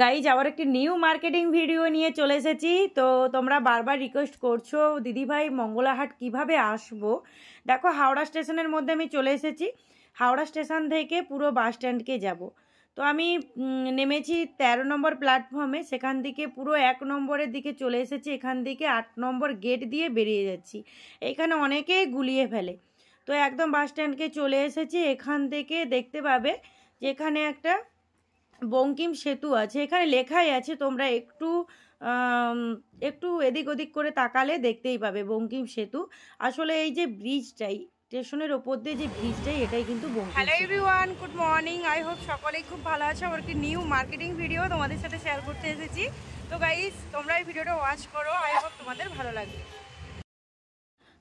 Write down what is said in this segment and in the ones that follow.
Guys আবার একটি new marketing video নিয়ে চলে এসেছি তো তোমরা বারবার রিকোয়েস্ট করছো দিদিভাই মঙ্গলাহাট কিভাবে আসবো দেখো হাওড়া স্টেশনের মধ্যে আমি চলে এসেছি হাওড়া স্টেশন থেকে পুরো বাস স্ট্যান্ডকে যাব তো আমি নেমেছি ১৩ নম্বর প্ল্যাটফর্মে সেখান থেকে পুরো এক নম্বরের দিকে চলে এসেছি এখান থেকে আট নম্বর গেট দিয়ে বেরিয়ে যাচ্ছি এখানে অনেকেই গুলিয়ে ফেলে তো একদম বাস স্ট্যান্ডকে চলে এসেছি এখান থেকে দেখতে পাবে যেখানে একটা বঙ্কিম সেতু আছে এখানে লেখাই আছে তোমরা একটু একটু এদিক ওদিক করে তাকালে দেখতেই পাবে বঙ্কিম সেতু আসলে এই যে ব্রিজটাই স্টেশনের ওপর দিয়ে যে ব্রিজটাই এটাই কিন্তু hello everyone good morning I hope সকলেই খুব ভালো আছো আমার কি নিউ মার্কেটিং ভিডিও তোমাদের সাথে শেয়ার করতে এসেছি তো গাইস তোমরা এই ভিডিওটা ওয়াচ করো আই হোপ তোমাদের ভালো লাগবে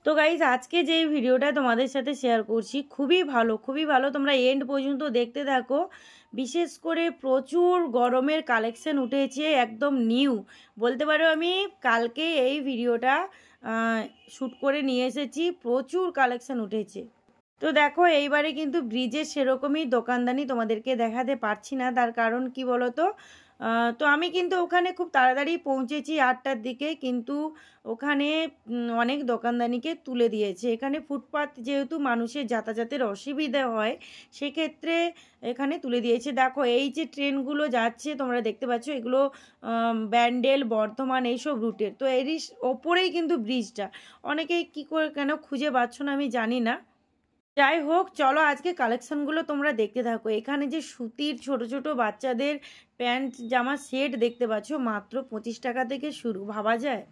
তো গাইজ আজকে যে ভিডিওটা তোমাদের সাথে শেয়ার করছি খুবই ভালো খুবই ভালো তোমরা এন্ড পর্যন্ত দেখতে থাকো বিশেষ করে প্রচুর গরমের কালেকশন উঠেছে একদম নিউ বলতে পারো আমি কালকে এই ভিডিওটা শ্যুট করে নিয়ে এসেছি প্রচুর কালেকশন উঠেছে তো দেখো এইবারে কিন্তু ব্রিজের সেরকমই দোকানদানি তোমাদেরকে দেখাতে পারছি না তার কারণ কি বলতো তো আমি কিন্তু ওখানে খুব তাড়াতাড়ি পৌঁছেছি আটটার দিকে কিন্তু ওখানে অনেক দোকানদানিকে তুলে দিয়েছে এখানে ফুটপাথ যেহেতু মানুষের যাতায়াতের অসুবিধে হয় সেক্ষেত্রে এখানে তুলে দিয়েছে দেখো এই যে ট্রেনগুলো যাচ্ছে তোমরা দেখতে পাচ্ছ এগুলো ব্যান্ডেল বর্ধমান এইসব রুটের তো এরই ওপরেই কিন্তু ব্রিজটা অনেকেই কী করে কেন খুঁজে পাচ্ছ না আমি জানি না যাই হোক চলো আজকে কালেকশনগুলো তোমরা দেখতে থাকো এখানে যে সুতির ছোট ছোট বাচ্চাদের প্যান্ট জামা সেট দেখতে পাচ্ছ মাত্র পঁচিশ টাকা থেকে শুরু ভাবা যায়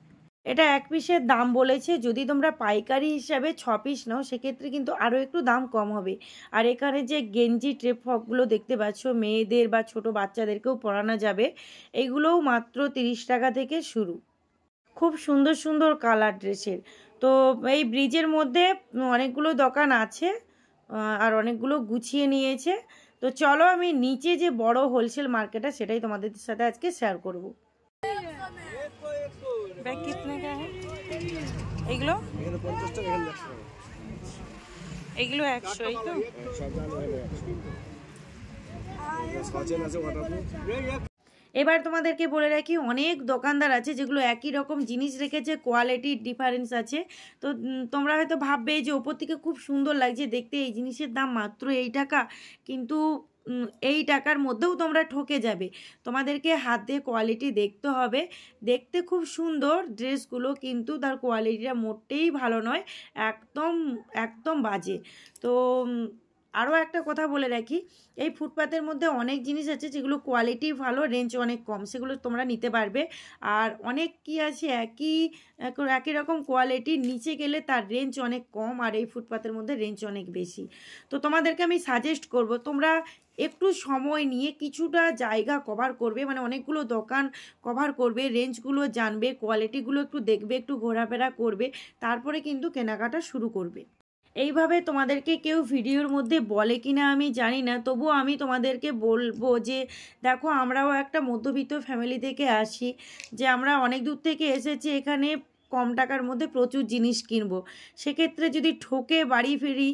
এটা এক পিসের দাম বলেছে যদি তোমরা পাইকারি হিসাবে ছ পিস নাও সেক্ষেত্রে কিন্তু আরও একটু দাম কম হবে আর এখানে যে গেঞ্জি ট্রেপ ফকগুলো দেখতে পাচ্ছ মেয়েদের বা ছোট বাচ্চাদেরকেও পরানো যাবে এগুলোও মাত্র তিরিশ টাকা থেকে শুরু খুব সুন্দর সুন্দর কালার ড্রেসের তো এই ব্রিজের মধ্যে অনেকগুলো দোকান আছে আর অনেকগুলো গুছিয়ে নিয়েছে তো চলো আমি নিচে যে বড় হোলসেল মার্কেট আছে সেটাই তোমাদের সাথে আজকে শেয়ার করব এইগুলো একশো এবার তোমাদেরকে বলে রাখি অনেক দোকানদার আছে যেগুলো একই রকম জিনিস রেখেছে কোয়ালিটির ডিফারেন্স আছে তো তোমরা হয়তো ভাববে যে ওপর থেকে খুব সুন্দর লাগছে দেখতে এই জিনিসের দাম মাত্র এই টাকা কিন্তু এই টাকার মধ্যেও তোমরা ঠকে যাবে তোমাদেরকে হাতে কোয়ালিটি দেখতে হবে দেখতে খুব সুন্দর ড্রেসগুলো কিন্তু তার কোয়ালিটিটা মোটেই ভালো নয় একদম একদম বাজে তো আরও একটা কথা বলে রাখি এই ফুটপাতের মধ্যে অনেক জিনিস আছে যেগুলো কোয়ালিটি ভালো রেঞ্জ অনেক কম সেগুলো তোমরা নিতে পারবে আর অনেক কি আছে একই একই রকম কোয়ালিটির নিচে গেলে তার রেঞ্জ অনেক কম আর এই ফুটপাতের মধ্যে রেঞ্জ অনেক বেশি তো তোমাদেরকে আমি সাজেস্ট করব তোমরা একটু সময় নিয়ে কিছুটা জায়গা কভার করবে মানে অনেকগুলো দোকান কভার করবে রেঞ্জগুলো জানবে কোয়ালিটিগুলো একটু দেখবে একটু ঘোরাফেরা করবে তারপরে কিন্তু কেনাকাটা শুরু করবে এইভাবে তোমাদেরকে কেউ ভিডিওর মধ্যে বলে কি না আমি জানি না তবু আমি তোমাদেরকে বলবো যে দেখো আমরাও একটা মধ্যবিত্ত ফ্যামিলি থেকে আসি যে আমরা অনেক দূর থেকে এসেছি এখানে কম টাকার মধ্যে প্রচুর জিনিস কিনবো সেক্ষেত্রে যদি ঠকে বাড়ি ফিরি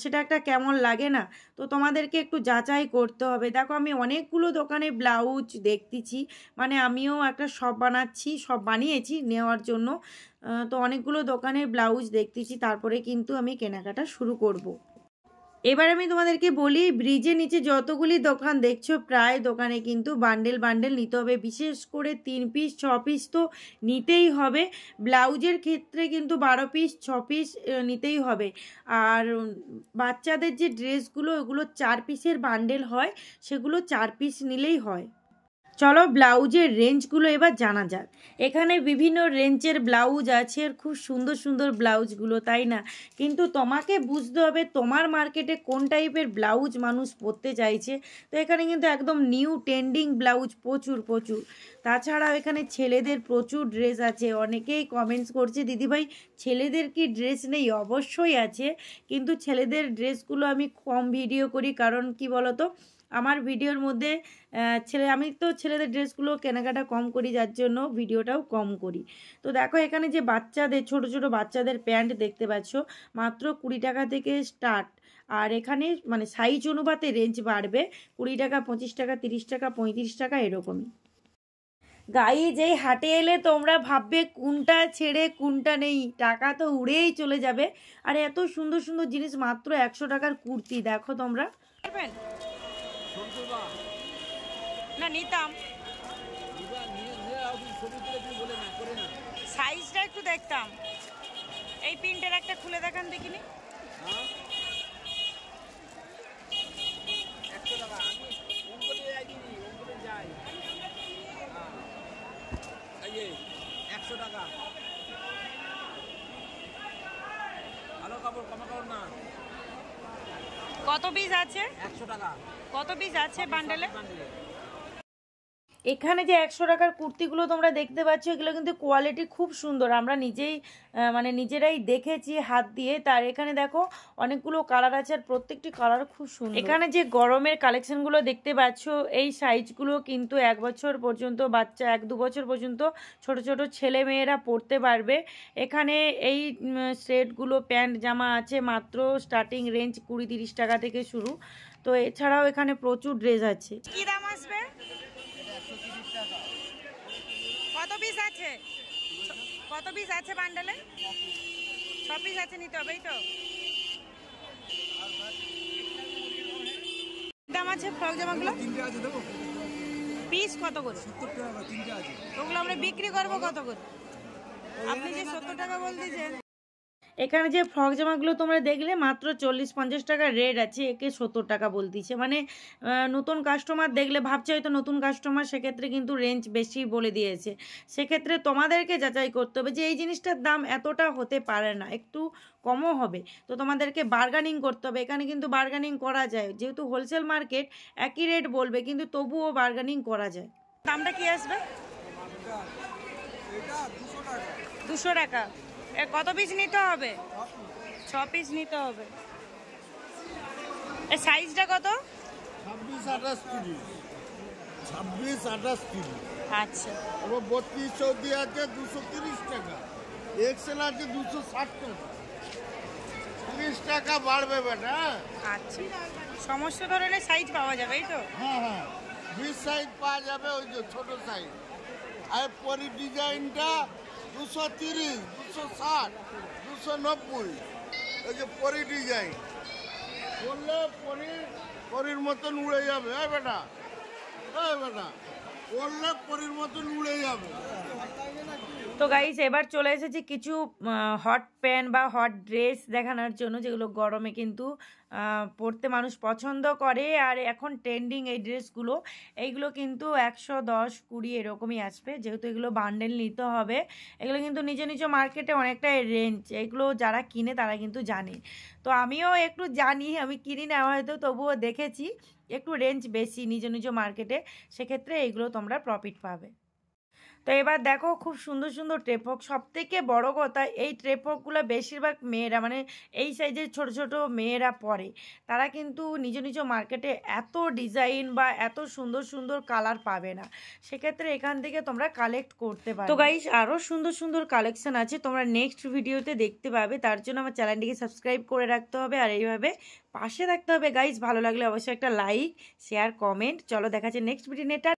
সেটা একটা কেমন লাগে না তো তোমাদেরকে একটু যাচাই করতে হবে দেখো আমি অনেকগুলো দোকানে ব্লাউজ দেখতেছি মানে আমিও একটা সব বানাচ্ছি সব বানিয়েছি নেওয়ার জন্য তো অনেকগুলো দোকানের ব্লাউজ দেখতেছি তারপরে কিন্তু আমি কেনাকাটা শুরু করব। এবার আমি তোমাদেরকে বলি ব্রিজের নিচে যতগুলি দোকান দেখছো প্রায় দোকানে কিন্তু বান্ডেল বান্ডেল নিতে হবে বিশেষ করে তিন পিস ছ পিস তো নিতেই হবে ব্লাউজের ক্ষেত্রে কিন্তু বারো পিস ছ পিস নিতেই হবে আর বাচ্চাদের যে ড্রেসগুলো ওগুলো চার পিসের বান্ডেল হয় সেগুলো চার পিস নিলেই হয় চলো ব্লাউজের রেঞ্জগুলো এবার জানা যাক এখানে বিভিন্ন রেঞ্জের ব্লাউজ আছে আর খুব সুন্দর সুন্দর ব্লাউজগুলো তাই না কিন্তু তোমাকে বুঝতে হবে তোমার মার্কেটে কোন টাইপের ব্লাউজ মানুষ পরতে চাইছে তো এখানে কিন্তু একদম নিউ ট্রেন্ডিং ব্লাউজ প্রচুর প্রচুর তাছাড়াও এখানে ছেলেদের প্রচুর ড্রেস আছে অনেকেই কমেন্টস করছে দিদিভাই ছেলেদের কি ড্রেস নেই অবশ্যই আছে কিন্তু ছেলেদের ড্রেসগুলো আমি কম ভিডিও করি কারণ কি বলতো আমার ভিডিওর মধ্যে ছেলে আমি তো ছেলেদের ড্রেসগুলো কেনাকাটা কম করি যার জন্য ভিডিওটাও কম করি তো দেখো এখানে যে বাচ্চাদের ছোট ছোট বাচ্চাদের প্যান্ট দেখতে পাচ্ছ মাত্র কুড়ি টাকা থেকে স্টার্ট আর এখানে মানে সাইজ অনুপাতে রেঞ্জ বাড়বে কুড়ি টাকা পঁচিশ টাকা তিরিশ টাকা পঁয়ত্রিশ টাকা এরকমই গায়ে যেই হাটে এলে তোমরা ভাববে কোনটা ছেড়ে কোনটা নেই টাকা তো উড়েই চলে যাবে আর এত সুন্দর সুন্দর জিনিস মাত্র একশো টাকার কুর্তি দেখো তোমরা না নিতাম সাইজটা একটু দেখতাম এই প্রিন্টের একটা খুলে দেখান দেখিনি একশো টাকা ভালো কাপড় কমা কাপড় না কত পিস আছে একশো টাকা কত পিস আছে বান্ডেলে এখানে যে একশো টাকার কুর্তিগুলো তোমরা দেখতে পাচ্ছ এগুলো কিন্তু কোয়ালিটি খুব সুন্দর আমরা নিজেই মানে নিজেরাই দেখেছি হাত দিয়ে তার এখানে দেখো অনেকগুলো কালার আছে আর প্রত্যেকটি কালার খুব সুন্দর এখানে যে গরমের কালেকশনগুলো দেখতে পাচ্ছ এই সাইজগুলো কিন্তু এক বছর পর্যন্ত বাচ্চা এক দু বছর পর্যন্ত ছোট ছোট ছেলে মেয়েরা পড়তে পারবে এখানে এই সেটগুলো প্যান্ট জামা আছে মাত্র স্টার্টিং রেঞ্জ কুড়ি তিরিশ টাকা থেকে শুরু তো এছাড়াও এখানে প্রচুর ড্রেস আছে কি দাম আসবে কত পিস আছে কত পিস আছে বান্ডালে ছ পিস আছে নিতে হবে তো দাম আছে ফ্রক জামাগুলো পিস কত করে ওগুলো আমরা বিক্রি করবো কত করে আপনি যে সত্তর টাকা বলতেছেন এখানে যে ফ্রক জামাগুলো তোমরা দেখলে মাত্র চল্লিশ পঞ্চাশ টাকা রেট আছে একে সত্তর টাকা বলতিছে মানে নতুন কাস্টমার দেখলে ভাবছে হয়তো নতুন কাস্টমার সেক্ষেত্রে কিন্তু রেঞ্জ বেশি বলে দিয়েছে সেক্ষেত্রে তোমাদেরকে যাচাই করতে হবে যে এই জিনিসটার দাম এতটা হতে পারে না একটু কমও হবে তো তোমাদেরকে বার্গানিং করতে হবে এখানে কিন্তু বার্গানিং করা যায় যেহেতু হোলসেল মার্কেট একই রেট বলবে কিন্তু তবুও বার্গানিং করা যায় দামটা কি আসবে দুশো টাকা এ কত পিস নিতে হবে ছ পিস নিতে হবে এ সাইজটা কত ছাব্বিশ আঠাশ তিরিশ ছাব্বিশ আঠাশ তিরিশ আচ্ছা এবার বত্রিশ চৌদ্দি আছে দুশো তিরিশ টাকা এক্সেল আছে দুশো ষাট টাকা তিরিশ টাকা বাড়বে বেটা হ্যাঁ? আচ্ছা সমস্ত ধরনের সাইজ পাওয়া যাবে এই তো হ্যাঁ হ্যাঁ বিশ সাইজ পাওয়া যাবে ওই যে ছোটো সাইজ আর পরি ডিজাইনটা দুশো তিরিশ দুশো ষাট দুশো নব্বই এই যে পরি ডিজাইন করলে পরির পরির মতন উড়ে যাবে হ্যাঁ বেটা হ্যাঁ বেটা করলে পরির মতন উড়ে যাবে তো গাইজ এবার চলে এসেছি কিছু হট প্যান্ট বা হট ড্রেস দেখানোর জন্য যেগুলো গরমে কিন্তু পরতে মানুষ পছন্দ করে আর এখন ট্রেন্ডিং এই ড্রেসগুলো এইগুলো কিন্তু একশো দশ কুড়ি এরকমই আসবে যেহেতু এগুলো বান্ডেল নিতে হবে এগুলো কিন্তু নিজ নিজ মার্কেটে অনেকটা রেঞ্জ এগুলো যারা কিনে তারা কিন্তু জানে তো আমিও একটু জানি আমি কিনি না হয়তো তবুও দেখেছি একটু রেঞ্জ বেশি নিজ নিজ মার্কেটে সেক্ষেত্রে এইগুলো তোমরা প্রফিট পাবে তো এবার দেখো খুব সুন্দর সুন্দর ট্রেপক সব থেকে বড়ো কথা এই ট্রেপকগুলো বেশিরভাগ মেয়েরা মানে এই সাইজের ছোট ছোট মেয়েরা পরে তারা কিন্তু নিজ নিজ মার্কেটে এত ডিজাইন বা এত সুন্দর সুন্দর কালার পাবে না সেক্ষেত্রে এখান থেকে তোমরা কালেক্ট করতে পারো তো গাইস আরও সুন্দর সুন্দর কালেকশন আছে তোমরা নেক্সট ভিডিওতে দেখতে পাবে তার জন্য আমার চ্যানেলটিকে সাবস্ক্রাইব করে রাখতে হবে আর এইভাবে পাশে থাকতে হবে গাইস ভালো লাগলে অবশ্যই একটা লাইক শেয়ার কমেন্ট চলো দেখা যাচ্ছে নেক্সট ভিডিও নেটা